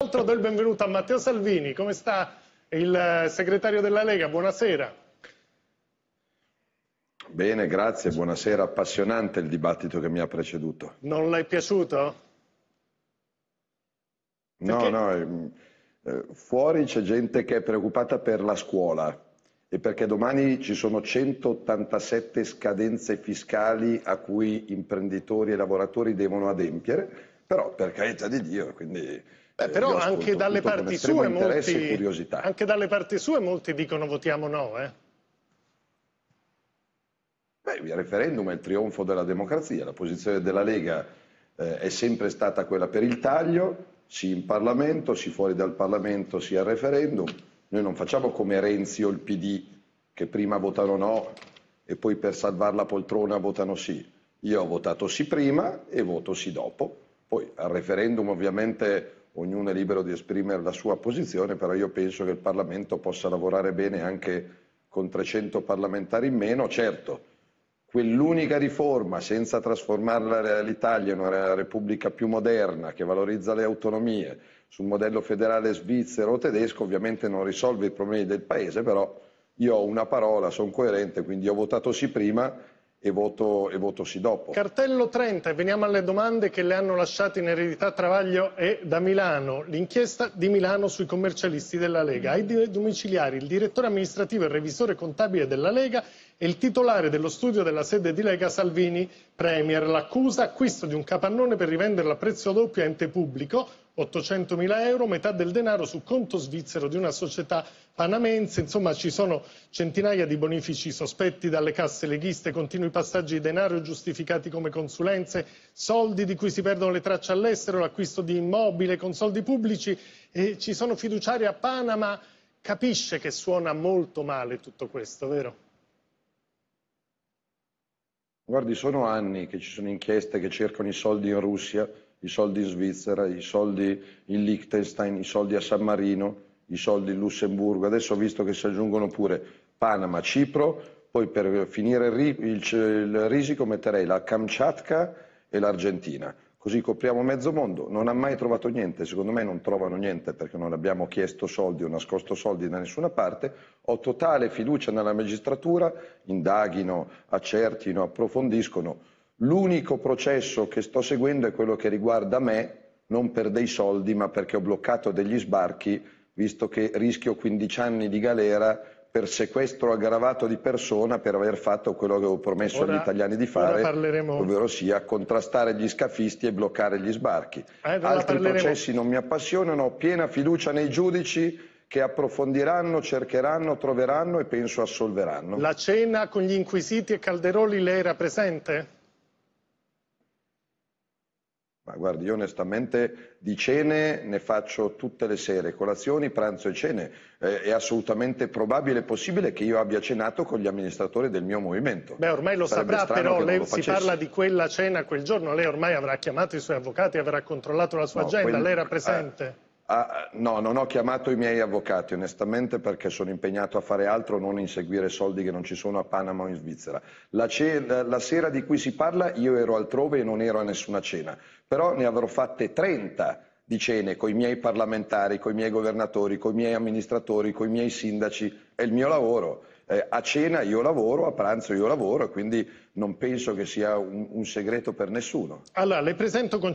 Altro do il benvenuto a Matteo Salvini, come sta il eh, segretario della Lega? Buonasera. Bene, grazie, buonasera. Appassionante il dibattito che mi ha preceduto. Non l'hai piaciuto? Perché? No, no, ehm, eh, fuori c'è gente che è preoccupata per la scuola e perché domani ci sono 187 scadenze fiscali a cui imprenditori e lavoratori devono adempiere, però per carità di Dio, quindi Beh, eh, però anche dalle, sue, molti, anche dalle, parti sue molti, dicono votiamo no. Eh? Beh, il referendum è il trionfo della democrazia, la posizione della Lega eh, è sempre stata quella per il taglio, sì in Parlamento, sì fuori dal Parlamento, sì al referendum. Noi non facciamo come Renzi o il PD che prima votano no e poi per salvare la poltrona votano sì. Io ho votato sì prima e voto sì dopo. Poi al referendum ovviamente ognuno è libero di esprimere la sua posizione, però io penso che il Parlamento possa lavorare bene anche con 300 parlamentari in meno, certo. Quell'unica riforma, senza trasformare l'Italia in una repubblica più moderna, che valorizza le autonomie, sul modello federale svizzero o tedesco, ovviamente non risolve i problemi del Paese, però io ho una parola, sono coerente, quindi ho votato sì prima e voto, e voto sì dopo. Cartello 30, veniamo alle domande che le hanno lasciate in eredità Travaglio e da Milano. L'inchiesta di Milano sui commercialisti della Lega. Ai domiciliari il direttore amministrativo e revisore contabile della Lega e il titolare dello studio della sede di Lega Salvini, Premier, l'accusa acquisto di un capannone per rivenderlo a prezzo doppio a ente pubblico, 800.000 euro, metà del denaro su conto svizzero di una società panamense. Insomma, ci sono centinaia di bonifici sospetti dalle casse leghiste, continui passaggi di denaro giustificati come consulenze, soldi di cui si perdono le tracce all'estero, l'acquisto di immobile con soldi pubblici e ci sono fiduciari a Panama. Capisce che suona molto male tutto questo, vero? Guardi, sono anni che ci sono inchieste che cercano i soldi in Russia i soldi in Svizzera, i soldi in Liechtenstein, i soldi a San Marino, i soldi in Lussemburgo. Adesso ho visto che si aggiungono pure Panama, Cipro, poi per finire il, risico metterei la Kamchatka e l'Argentina. Così copriamo mezzo mondo. Non ha mai trovato niente, secondo me non trovano niente perché non abbiamo chiesto soldi o nascosto soldi da nessuna parte. Ho totale fiducia nella magistratura, indaghino, accertino, approfondiscono L'unico processo che sto seguendo è quello che riguarda me, non per dei soldi, ma perché ho bloccato degli sbarchi, visto che rischio 15 anni di galera per sequestro aggravato di persona per aver fatto quello che avevo promesso ora, agli italiani di fare, parleremo... ovvero sia contrastare gli scafisti e bloccare gli sbarchi. Eh, Altri parleremo... processi non mi appassionano, ho piena fiducia nei giudici che approfondiranno, cercheranno, troveranno e penso assolveranno. La cena con gli inquisiti e Calderoli lei era presente? Ma guardi, io onestamente di cene ne faccio tutte le sere, colazioni, pranzo e cene. Eh, è assolutamente probabile e possibile che io abbia cenato con gli amministratori del mio movimento. Beh, ormai lo Sarebbe saprà, però lei si parla di quella cena quel giorno, lei ormai avrà chiamato i suoi avvocati, avrà controllato la sua no, agenda, quel... lei era presente. Eh Ah, ah, no, non ho chiamato i miei avvocati onestamente perché sono impegnato a fare altro, non inseguire soldi che non ci sono a Panama o in Svizzera. La, la, sera di cui si parla io ero altrove e non ero a nessuna cena, però ne avrò fatte 30 di cene con i miei parlamentari, con i miei governatori, con i miei amministratori, con i miei sindaci, è il mio lavoro. Eh, a cena io lavoro, a pranzo io lavoro, quindi non penso che sia un, un segreto per nessuno. Allora, le presento con